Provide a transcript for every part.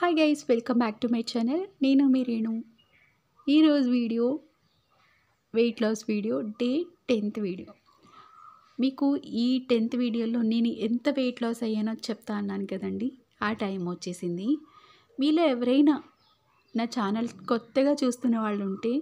hi guys welcome back to my channel నేను మీ రేణు ఈరోజు video weight loss video day tenth video మీకు ఈ టెన్త్ వీడియోలో నేను ఎంత వెయిట్ లాస్ అయ్యానో చెప్తా అన్నాను కదండి ఆ టైం వచ్చేసింది మీలో ఎవరైనా నా ఛానల్ కొత్తగా చూస్తున్న వాళ్ళు ఉంటే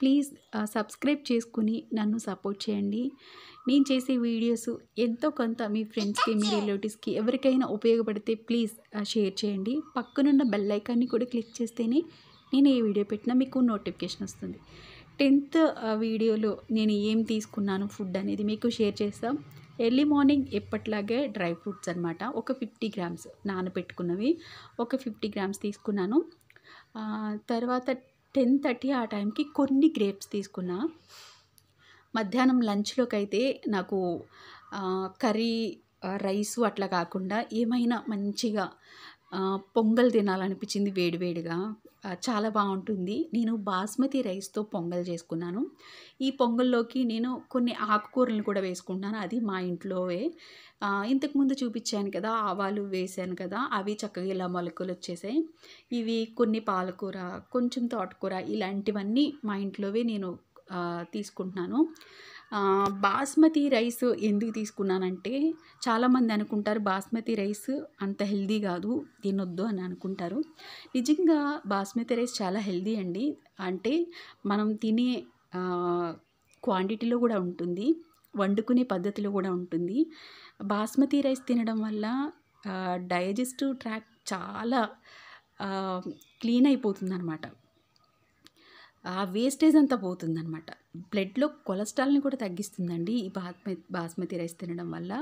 ప్లీజ్ సబ్స్క్రైబ్ చేసుకుని నన్ను సపోర్ట్ చేయండి నేను చేసే వీడియోస్ ఎంతో కొంత మీ ఫ్రెండ్స్కి మీ రిలేటివ్స్కి ఎవరికైనా ఉపయోగపడితే ప్లీజ్ షేర్ చేయండి పక్కనున్న బెల్ ఐకాన్ని కూడా క్లిక్ చేస్తేనే నేను ఏ వీడియో పెట్టినా మీకు నోటిఫికేషన్ వస్తుంది టెన్త్ వీడియోలో నేను ఏం తీసుకున్నాను ఫుడ్ అనేది మీకు షేర్ చేస్తాం ఎర్లీ మార్నింగ్ ఎప్పట్లాగే డ్రై ఫ్రూట్స్ అనమాట ఒక ఫిఫ్టీ గ్రామ్స్ నానబెట్టుకున్నవి ఒక ఫిఫ్టీ గ్రామ్స్ తీసుకున్నాను తర్వాత టెన్ థర్టీ ఆ టైంకి కొన్ని గ్రేప్స్ తీసుకున్నా మధ్యాహ్నం లంచ్లోకి అయితే నాకు కర్రీ రైస్ అట్లా కాకుండా ఏమైనా మంచిగా పొంగల్ తినాలనిపించింది వేడివేడిగా చాలా బాగుంటుంది నేను బాస్మతి రైస్తో పొంగల్ చేసుకున్నాను ఈ పొంగల్లోకి నేను కొన్ని ఆకుకూరలను కూడా వేసుకుంటున్నాను అది మా ఇంట్లోవే ఇంతకుముందు చూపించాను కదా ఆవాలు వేసాను కదా అవి చక్కగా ఇలా మొలకలు వచ్చేసాయి ఇవి కొన్ని పాలకూర కొంచెం తోటకూర ఇలాంటివన్నీ మా ఇంట్లోవే నేను తీసుకుంటున్నాను బాస్మతి రైస్ ఎందుకు తీసుకున్నానంటే చాలామంది అనుకుంటారు బాస్మతి రైస్ అంత హెల్దీ కాదు తినొద్దు అని అనుకుంటారు నిజంగా బాస్మతి రైస్ చాలా హెల్దీ అండి అంటే మనం తినే క్వాంటిటీలో కూడా ఉంటుంది వండుకునే పద్ధతిలో కూడా ఉంటుంది బాస్మతి రైస్ తినడం వల్ల డైజెస్టివ్ ట్రాక్ చాలా క్లీన్ అయిపోతుంది అనమాట ఆ వేస్టేజ్ అంతా పోతుందన్నమాట బ్లడ్లో కొలెస్ట్రాల్ని కూడా తగ్గిస్తుందండి ఈ బాస్మతి బాస్మతి రైస్ తినడం వల్ల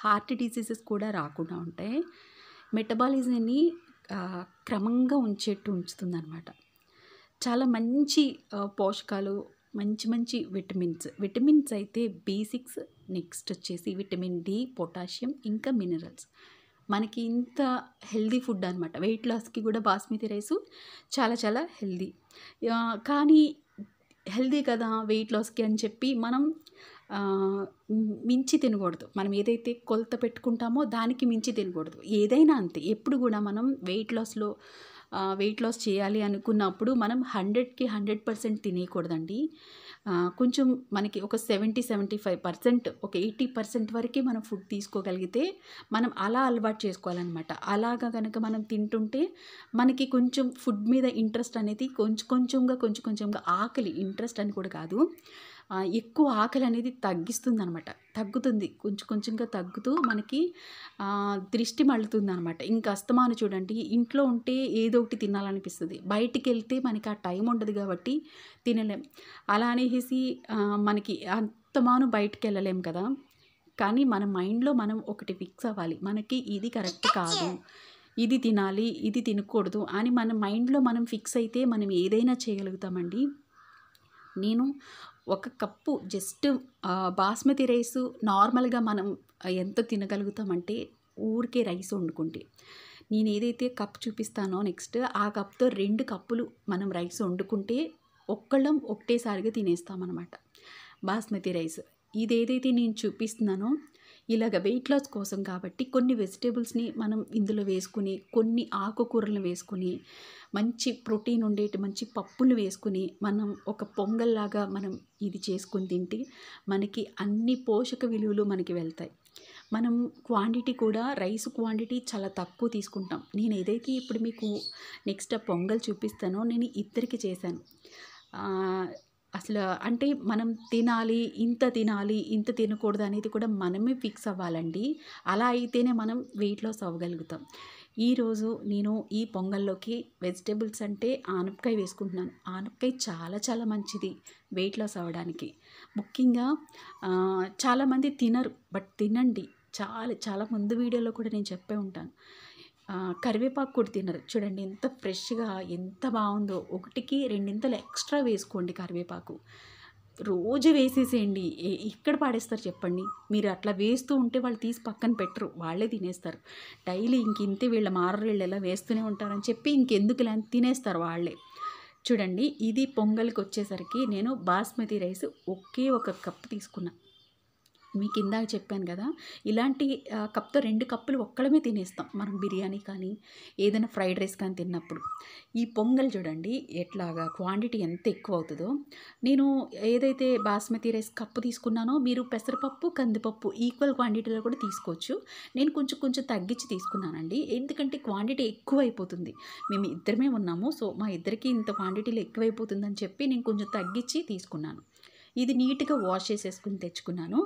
హార్ట్ డిసీజెస్ కూడా రాకుండా ఉంటాయి మెటబాలిజంని క్రమంగా ఉంచేట్టు ఉంచుతుందన్నమాట చాలా మంచి పోషకాలు మంచి మంచి విటమిన్స్ విటమిన్స్ అయితే బేసిక్స్ నెక్స్ట్ వచ్చేసి విటమిన్ డి పొటాషియం ఇంకా మినరల్స్ మనకి ఇంత హెల్దీ ఫుడ్ అనమాట వెయిట్ లాస్కి కూడా బాస్మతి రైసు చాలా చాలా హెల్దీ కానీ హెల్దీ కదా వెయిట్ లాస్కి అని చెప్పి మనం మించి తినకూడదు మనం ఏదైతే కొలత పెట్టుకుంటామో దానికి మించి తినకూడదు ఏదైనా అంతే ఎప్పుడు కూడా మనం వెయిట్ లాస్లో వెయిట్ లాస్ చేయాలి అనుకున్నప్పుడు మనం హండ్రెడ్కి హండ్రెడ్ పర్సెంట్ తినేయకూడదండి కొంచెం మనకి ఒక సెవెంటీ సెవెంటీ ఫైవ్ పర్సెంట్ ఒక ఎయిటీ పర్సెంట్ వరకే మనం ఫుడ్ తీసుకోగలిగితే మనం అలా అలవాటు చేసుకోవాలన్నమాట అలాగా కనుక మనం తింటుంటే మనకి కొంచెం ఫుడ్ మీద ఇంట్రెస్ట్ అనేది కొంచెం కొంచెంగా కొంచెం కొంచెంగా ఆకలి ఇంట్రెస్ట్ అని కూడా కాదు ఎక్కువ ఆకలి అనేది తగ్గిస్తుంది అనమాట తగ్గుతుంది కొంచెం కొంచెంగా తగ్గుతూ మనకి దృష్టి మళ్ళుతుంది అనమాట ఇంకా అస్తమాను చూడండి ఇంట్లో ఉంటే ఏదో ఒకటి తినాలనిపిస్తుంది బయటికి వెళ్తే మనకి ఆ టైం ఉండదు కాబట్టి తినలేం అలా అనేసి మనకి అస్తమాను బయటికి వెళ్ళలేం కదా కానీ మన మైండ్లో మనం ఒకటి ఫిక్స్ అవ్వాలి మనకి ఇది కరెక్ట్ కాదు ఇది తినాలి ఇది తినకూడదు అని మన మైండ్లో మనం ఫిక్స్ అయితే మనం ఏదైనా చేయగలుగుతామండి నేను ఒక కప్పు జస్ట్ బాస్మతి రైస్ నార్మల్గా మనం ఎంత తినగలుగుతామంటే ఊరికే రైస్ వండుకుంటే నేను ఏదైతే కప్ చూపిస్తానో నెక్స్ట్ ఆ కప్తో రెండు కప్పులు మనం రైస్ వండుకుంటే ఒక్కళ్ళం ఒకటేసారిగా తినేస్తామన్నమాట బాస్మతి రైస్ ఇదేదైతే నేను చూపిస్తున్నానో ఇలాగ వెయిట్ లాస్ కోసం కాబట్టి కొన్ని వెజిటేబుల్స్ని మనం ఇందులో వేసుకుని కొన్ని ఆకుకూరలను వేసుకుని మంచి ప్రోటీన్ ఉండేటి మంచి పప్పులు వేసుకుని మనం ఒక పొంగల్లాగా మనం ఇది చేసుకుని తింటే మనకి అన్ని పోషక విలువలు మనకి వెళ్తాయి మనం క్వాంటిటీ కూడా రైస్ క్వాంటిటీ చాలా తక్కువ తీసుకుంటాం నేను ఏదైతే ఇప్పుడు మీకు నెక్స్ట్ పొంగల్ చూపిస్తానో నేను ఇద్దరికి చేశాను అసలు అంటే మనం తినాలి ఇంత తినాలి ఇంత తినకూడదు అనేది కూడా మనమే ఫిక్స్ అవ్వాలండి అలా అయితేనే మనం వెయిట్ లాస్ అవ్వగలుగుతాం ఈరోజు నేను ఈ పొంగల్లోకి వెజిటేబుల్స్ అంటే ఆనపకాయ వేసుకుంటున్నాను ఆనపకాయ చాలా చాలా మంచిది వెయిట్ లాస్ అవ్వడానికి ముఖ్యంగా చాలామంది తినరు బట్ తినండి చాలా చాలా ముందు వీడియోలో కూడా నేను చెప్పే ఉంటాను కరివేపాకు కూడా తినరు చూడండి ఎంత ఫ్రెష్గా ఎంత బాగుందో ఒకటికి రెండింతలు ఎక్స్ట్రా వేసుకోండి కరివేపాకు రోజు వేసేసేయండి ఎక్కడ పాడేస్తారు చెప్పండి మీరు అట్లా వేస్తూ ఉంటే వాళ్ళు తీసి పక్కన పెట్టరు వాళ్ళే తినేస్తారు డైలీ ఇంక ఇంతే వీళ్ళ మారరీళ్ళు ఎలా వేస్తూనే ఉంటారని చెప్పి ఇంకెందుకు లేని తినేస్తారు వాళ్ళే చూడండి ఇది పొంగల్కి వచ్చేసరికి నేను బాస్మతి రైస్ ఒకే ఒక కప్ తీసుకున్నాను మీకు ఇందాక చెప్పాను కదా ఇలాంటి కప్తో రెండు కప్పులు ఒక్కడమే తినేస్తాం మనం బిర్యానీ కానీ ఏదైనా ఫ్రైడ్ రైస్ కానీ తిన్నప్పుడు ఈ పొంగల్ చూడండి ఎట్లాగా క్వాంటిటీ ఎంత ఎక్కువ అవుతుందో నేను ఏదైతే బాస్మతి రైస్ కప్పు తీసుకున్నానో మీరు పెసరపప్పు కందిపప్పు ఈక్వల్ క్వాంటిటీలో కూడా తీసుకోవచ్చు నేను కొంచెం కొంచెం తగ్గించి తీసుకున్నానండి ఎందుకంటే క్వాంటిటీ ఎక్కువ అయిపోతుంది మేము ఇద్దరమే ఉన్నాము సో మా ఇద్దరికి ఇంత క్వాంటిటీలో ఎక్కువైపోతుందని చెప్పి నేను కొంచెం తగ్గించి తీసుకున్నాను ఇది నీట్గా వాష్ చేసేసుకుని తెచ్చుకున్నాను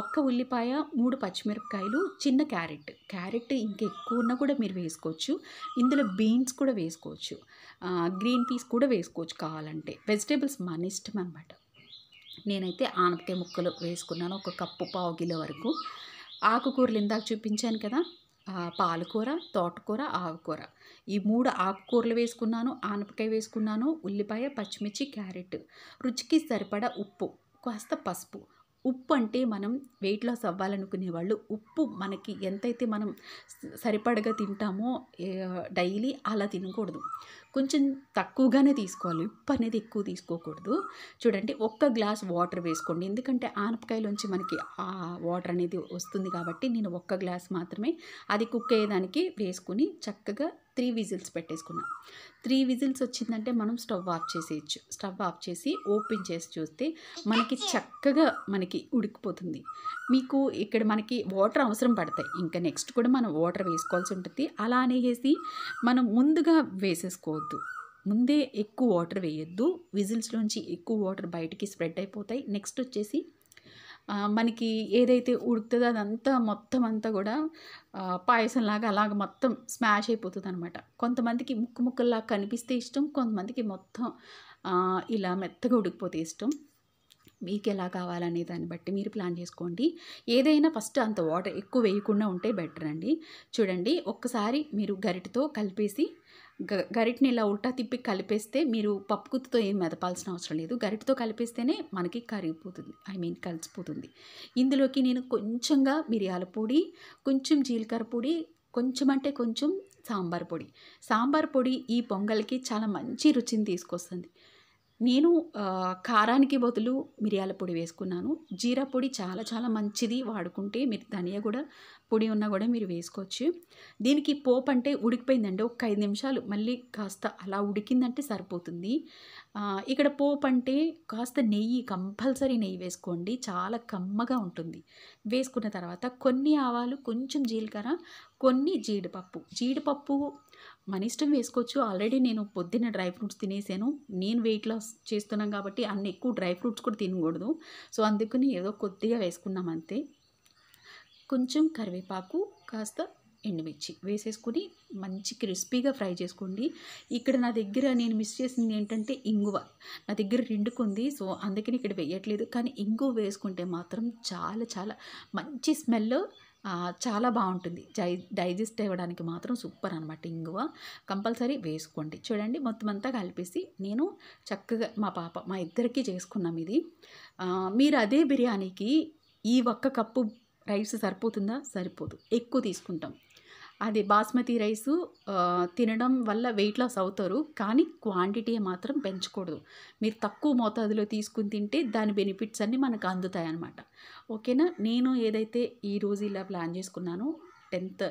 ఒక్క ఉల్లిపాయ మూడు పచ్చిమిరపకాయలు చిన్న క్యారెట్ క్యారెట్ ఇంకా ఎక్కువ ఉన్నా కూడా మీరు వేసుకోవచ్చు ఇందులో బీన్స్ కూడా వేసుకోవచ్చు గ్రీన్ పీస్ కూడా వేసుకోవచ్చు కావాలంటే వెజిటేబుల్స్ మన ఇష్టం అనమాట నేనైతే ఆనపకాయ ముక్కలు వేసుకున్నాను ఒక కప్పు పావు కిలో వరకు ఆకుకూరలు ఇందాక చూపించాను కదా పాలకూర తోటకూర ఆవుకూర ఈ మూడు ఆకుకూరలు వేసుకున్నాను ఆనపకాయ వేసుకున్నాను ఉల్లిపాయ పచ్చిమిర్చి క్యారెట్ రుచికి సరిపడా ఉప్పు కాస్త పసుపు ఉప్పు అంటే మనం వెయిట్ లాస్ అవ్వాలనుకునే వాళ్ళు ఉప్పు మనకి ఎంతైతే మనం సరిపడగా తింటామో డైలీ అలా తినకూడదు కొంచెం తక్కువగానే తీసుకోవాలి ఉప్పు అనేది ఎక్కువ తీసుకోకూడదు చూడండి ఒక్క గ్లాస్ వాటర్ వేసుకోండి ఎందుకంటే ఆనపకాయలోంచి మనకి ఆ వాటర్ అనేది వస్తుంది కాబట్టి నేను ఒక్క గ్లాస్ మాత్రమే అది కుక్ అయ్యేదానికి వేసుకుని చక్కగా త్రీ విజిల్స్ పెట్టేసుకున్నాం త్రీ విజిల్స్ వచ్చిందంటే మనం స్టవ్ ఆఫ్ చేసేయచ్చు స్టవ్ ఆఫ్ చేసి ఓపెన్ చేసి చూస్తే మనకి చక్కగా మనకి ఉడికిపోతుంది మీకు ఇక్కడ మనకి వాటర్ అవసరం పడతాయి ఇంకా నెక్స్ట్ కూడా మనం వాటర్ వేసుకోవాల్సి ఉంటుంది అలా అనేసి మనం ముందుగా వేసేసుకోవద్దు ముందే ఎక్కువ వాటర్ వేయొద్దు విజిల్స్లోంచి ఎక్కువ వాటర్ బయటికి స్ప్రెడ్ అయిపోతాయి నెక్స్ట్ వచ్చేసి మనకి ఏదైతే ఉడుకుతుందో అదంతా మొత్తం అంతా కూడా పాయసంలాగా అలాగ మొత్తం స్మాష్ అయిపోతుంది అనమాట కొంతమందికి ముక్కు ముక్కల్లా కనిపిస్తే ఇష్టం కొంతమందికి మొత్తం ఇలా మెత్తగా ఉడికిపోతే ఇష్టం మీకు ఎలా కావాలనే దాన్ని బట్టి మీరు ప్లాన్ చేసుకోండి ఏదైనా ఫస్ట్ అంత వాటర్ ఎక్కువ వేయకుండా ఉంటే బెటర్ అండి చూడండి ఒక్కసారి మీరు గరిటతో కలిపేసి గరిటిని ఇలా ఉల్టా తిప్పి కలిపేస్తే మీరు పప్పుగుత్తుతో ఏం మెదపాల్సిన అవసరం లేదు గరిటితో కలిపేస్తేనే మనకి కరిగిపోతుంది ఐ మీన్ కలిసిపోతుంది ఇందులోకి నేను కొంచెంగా మిరియాల పొడి కొంచెం జీలకర్ర పొడి కొంచెం అంటే కొంచెం సాంబార్ పొడి సాంబార్ పొడి ఈ పొంగల్కి చాలా మంచి రుచిని తీసుకొస్తుంది నేను కారానికి బదులు మిరియాల పొడి వేసుకున్నాను జీరా పొడి చాలా చాలా మంచిది వాడుకుంటే మీరు ధనియా కూడా పొడి ఉన్నా కూడా మీరు వేసుకోవచ్చు దీనికి పోపు అంటే ఉడికిపోయిందండి ఒక ఐదు నిమిషాలు మళ్ళీ కాస్త అలా ఉడికిందంటే సరిపోతుంది ఇక్కడ పోపు అంటే కాస్త నెయ్యి కంపల్సరీ నెయ్యి వేసుకోండి చాలా కమ్మగా ఉంటుంది వేసుకున్న తర్వాత కొన్ని ఆవాలు కొంచెం జీలకర్ర కొన్ని జీడిపప్పు జీడిపప్పు మన ఇష్టం వేసుకోవచ్చు ఆల్రెడీ నేను పొద్దున్న డ్రై ఫ్రూట్స్ తినేసాను నేను వెయిట్ లాస్ చేస్తున్నాను కాబట్టి అన్ని ఎక్కువ డ్రై ఫ్రూట్స్ కూడా తినకూడదు సో అందుకని ఏదో కొద్దిగా వేసుకున్నాం అంతే కొంచెం కరివేపాకు కాస్త ఎండుమిర్చి వేసేసుకుని మంచి క్రిస్పీగా ఫ్రై చేసుకోండి ఇక్కడ నా దగ్గర నేను మిస్ చేసింది ఏంటంటే ఇంగువ నా దగ్గర రిండుకుంది సో అందుకని ఇక్కడ వేయట్లేదు కానీ ఇంగువ వేసుకుంటే మాత్రం చాలా చాలా మంచి స్మెల్ చాలా బాగుంటుంది డై డైజెస్ట్ అవ్వడానికి మాత్రం సూపర్ అనమాట ఇంగువ కంపల్సరీ వేసుకోండి చూడండి మొత్తం అంతా కలిపేసి నేను చక్కగా మా పాప మా ఇద్దరికి చేసుకున్నాం ఇది మీరు అదే బిర్యానీకి ఈ ఒక్క కప్పు రైస్ సరిపోతుందా సరిపోదు ఎక్కువ తీసుకుంటాం అది బాస్మతి రైస్ తినడం వల్ల వెయిట్ లాస్ అవుతారు కానీ క్వాంటిటీ మాత్రం పెంచకూడదు మీరు తక్కువ మోతాదులో తీసుకుని తింటే దాని బెనిఫిట్స్ అన్నీ మనకు అందుతాయి అన్నమాట ఓకేనా నేను ఏదైతే ఈరోజు ఇలా ప్లాన్ చేసుకున్నానో టెన్త్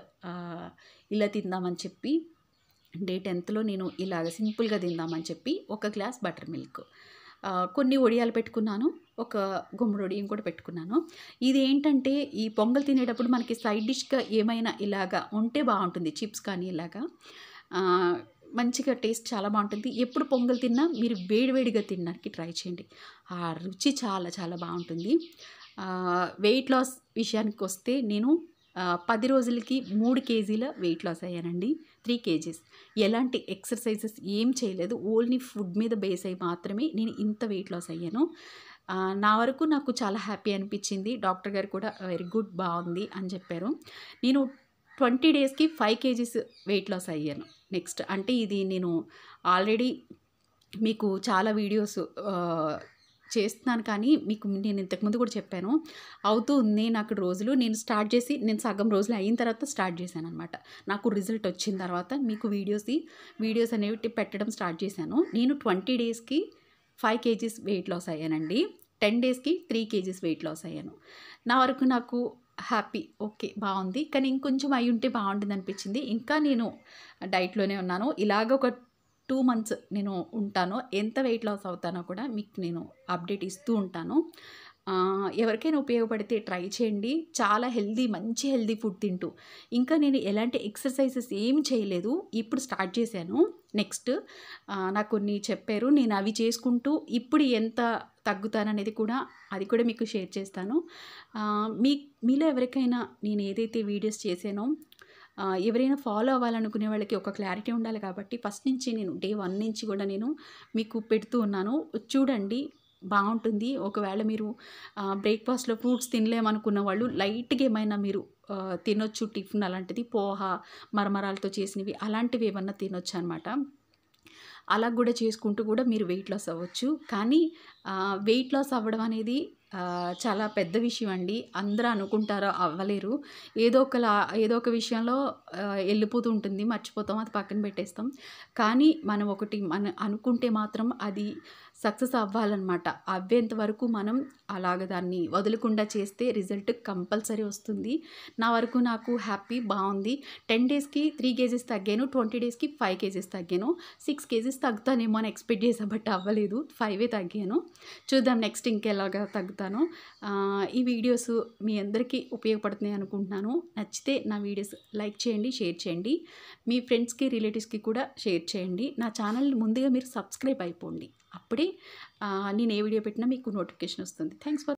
ఇలా తిందామని చెప్పి డే టెన్త్లో నేను ఇలాగ సింపుల్గా తిందామని చెప్పి ఒక గ్లాస్ బటర్ మిల్క్ కొన్ని ఒడియాలు పెట్టుకున్నాను ఒక గుమ్మడి ఒడియం కూడా పెట్టుకున్నాను ఇది ఏంటంటే ఈ పొంగల్ తినేటప్పుడు మనకి సైడ్ డిష్గా ఏమైనా ఇలాగా ఉంటే బాగుంటుంది చిప్స్ కానీ ఇలాగా మంచిగా టేస్ట్ చాలా బాగుంటుంది ఎప్పుడు పొంగల్ తిన్నా మీరు వేడివేడిగా తినడానికి ట్రై చేయండి ఆ రుచి చాలా చాలా బాగుంటుంది వెయిట్ లాస్ విషయానికి వస్తే నేను పది రోజులకి మూడు కేజీల వెయిట్ లాస్ అయ్యానండి త్రీ కేజీస్ ఎలాంటి ఎక్సర్సైజెస్ ఏం చేయలేదు ఓన్లీ ఫుడ్ మీద బేస్ అయ్యి మాత్రమే నేను ఇంత వెయిట్ లాస్ అయ్యాను నా వరకు నాకు చాలా హ్యాపీ అనిపించింది డాక్టర్ గారు కూడా వెరీ గుడ్ బాగుంది అని చెప్పారు నేను ట్వంటీ డేస్కి ఫైవ్ కేజీస్ వెయిట్ లాస్ అయ్యాను నెక్స్ట్ అంటే ఇది నేను ఆల్రెడీ మీకు చాలా వీడియోస్ చేస్తున్నాను కానీ మీకు నేను ఇంతకుముందు కూడా చెప్పాను అవుతూ ఉంది నాకు రోజులు నేను స్టార్ట్ చేసి నేను సగం రోజులు అయిన తర్వాత స్టార్ట్ చేశాను అనమాట నాకు రిజల్ట్ వచ్చిన తర్వాత మీకు వీడియోస్ వీడియోస్ అనేవి పెట్టడం స్టార్ట్ చేశాను నేను ట్వంటీ డేస్కి ఫైవ్ కేజీస్ వెయిట్ లాస్ అయ్యానండి టెన్ డేస్కి త్రీ కేజీస్ వెయిట్ లాస్ అయ్యాను నా వరకు నాకు హ్యాపీ ఓకే బాగుంది కానీ ఇంకొంచెం అయి ఉంటే బాగుంటుంది అనిపించింది ఇంకా నేను డైట్లోనే ఉన్నాను ఇలాగ ఒక టూ మంత్స్ నేను ఉంటాను ఎంత వెయిట్ లాస్ అవుతానో కూడా మీకు నేను అప్డేట్ ఇస్తూ ఉంటాను ఎవరికైనా ఉపయోగపడితే ట్రై చేయండి చాలా హెల్దీ మంచి హెల్దీ ఫుడ్ తింటూ ఇంకా నేను ఎలాంటి ఎక్సర్సైజెస్ ఏమి చేయలేదు ఇప్పుడు స్టార్ట్ చేశాను నెక్స్ట్ నాకు కొన్ని చెప్పారు నేను అవి చేసుకుంటూ ఇప్పుడు ఎంత తగ్గుతాననేది కూడా అది కూడా మీకు షేర్ చేస్తాను మీ మీలో ఎవరికైనా నేను ఏదైతే వీడియోస్ చేశానో ఎవరైనా ఫాలో అవ్వాలనుకునే వాళ్ళకి ఒక క్లారిటీ ఉండాలి కాబట్టి ఫస్ట్ నుంచి నేను డే వన్ నుంచి కూడా నేను మీకు పెడుతూ ఉన్నాను చూడండి బాగుంటుంది ఒకవేళ మీరు బ్రేక్ఫాస్ట్లో ఫ్రూట్స్ తినలేమనుకున్న వాళ్ళు లైట్గా ఏమైనా మీరు తినొచ్చు టిఫిన్ అలాంటిది పోహ మరమరాలతో చేసినవి అలాంటివి ఏమన్నా తినొచ్చు అనమాట అలా కూడా చేసుకుంటూ కూడా మీరు వెయిట్ లాస్ అవ్వచ్చు కానీ వెయిట్ లాస్ అవ్వడం అనేది చాలా పెద్ద విషయం అండి అందరూ అనుకుంటారో అవ్వలేరు ఏదో ఒకలా ఏదో ఒక విషయంలో వెళ్ళిపోతూ ఉంటుంది మర్చిపోతాం అది పక్కన పెట్టేస్తాం కానీ మనం ఒకటి మన అనుకుంటే మాత్రం అది సక్సెస్ అవ్వాలన్నమాట అవ్వేంత వరకు మనం అలాగ దాన్ని వదలకుండా చేస్తే రిజల్ట్ కంపల్సరీ వస్తుంది నా వరకు నాకు హ్యాపీ బాగుంది టెన్ డేస్కి త్రీ కేజీస్ తగ్గాను ట్వంటీ డేస్కి ఫైవ్ కేజీస్ తగ్గాను సిక్స్ కేజీస్ తగ్గుతానేమో అని ఎక్స్పెక్ట్ చేసా బట్ అవ్వలేదు ఫైవే తగ్గాను చూద్దాం నెక్స్ట్ ఇంకెలాగా తగ్గుతాను ఈ వీడియోస్ మీ అందరికీ ఉపయోగపడుతున్నాయి అనుకుంటున్నాను నచ్చితే నా వీడియోస్ లైక్ చేయండి షేర్ చేయండి మీ ఫ్రెండ్స్కి రిలేటివ్స్కి కూడా షేర్ చేయండి నా ఛానల్ ముందుగా మీరు సబ్స్క్రైబ్ అయిపోండి అప్పుడే నేను ఏ వీడియో పెట్టినా మీకు నోటిఫికేషన్ వస్తుంది థ్యాంక్స్ ఫర్